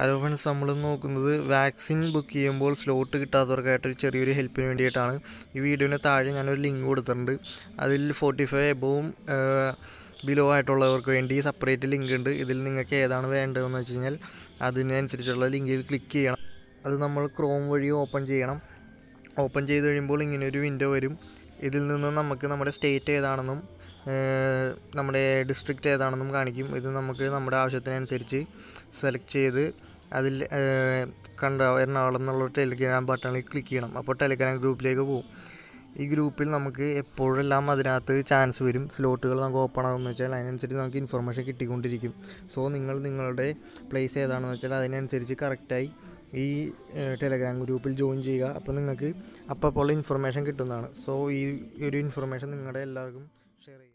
hello friends നമ്മൾ നോക്കുന്നത് vaccine book ചെയ്യുമ്പോൾ സ്ലോട്ട് കിട്ടാത്തവർക്കായിട്ടൊരു ചെറിയൊരു ഹെൽപ്പിന് വേണ്ടിയിട്ടാണ് ഈ വീഡിയോന് താഴെ ഞാനൊരു ലിങ്ക് കൊടുത്തിട്ടുണ്ട് അതിൽ ഫോർട്ടി ഫൈവ് എബവും ബിലോ ആയിട്ടുള്ളവർക്ക് വേണ്ടി സെപ്പറേറ്റ് ലിങ്ക് ഉണ്ട് ഇതിൽ നിങ്ങൾക്ക് ഏതാണ് വേണ്ടതെന്ന് വെച്ച് കഴിഞ്ഞാൽ അതിനനുസരിച്ചുള്ള ലിങ്കിൽ ക്ലിക്ക് ചെയ്യണം അത് നമ്മൾ ക്രോം വഴി ഓപ്പൺ ചെയ്യണം ഓപ്പൺ ചെയ്ത് കഴിയുമ്പോൾ ഇങ്ങനെയൊരു വിൻഡോ വരും ഇതിൽ നിന്ന് നമുക്ക് നമ്മുടെ സ്റ്റേറ്റ് ഏതാണെന്നും നമ്മുടെ ഡിസ്ട്രിക്റ്റ് ഏതാണെന്നും കാണിക്കും ഇത് നമുക്ക് നമ്മുടെ ആവശ്യത്തിനനുസരിച്ച് സെലക്ട് ചെയ്ത് അതിൽ കണ്ട എറണാകുളം എന്നുള്ള ടെലിഗ്രാം ബട്ടണിൽ ക്ലിക്ക് ചെയ്യണം അപ്പോൾ ടെലിഗ്രാം ഗ്രൂപ്പിലേക്ക് പോകും ഈ ഗ്രൂപ്പിൽ നമുക്ക് എപ്പോഴെല്ലാം അതിനകത്ത് ചാൻസ് വരും സ്ലോട്ടുകൾ നമുക്ക് ഓപ്പൺ ആകുമെന്ന് വെച്ചാൽ അതിനനുസരിച്ച് നമുക്ക് ഇൻഫർമേഷൻ കിട്ടിക്കൊണ്ടിരിക്കും സോ നിങ്ങൾ നിങ്ങളുടെ പ്ലേസ് ഏതാണെന്ന് വെച്ചാൽ അതിനനുസരിച്ച് കറക്റ്റായി ഈ ടെലഗ്രാം ഗ്രൂപ്പിൽ ജോയിൻ ചെയ്യുക അപ്പോൾ നിങ്ങൾക്ക് അപ്പോൾ ഇൻഫർമേഷൻ കിട്ടുന്നതാണ് സോ ഈ ഒരു ഇൻഫർമേഷൻ നിങ്ങളുടെ എല്ലാവർക്കും ഷെയർ ചെയ്യുക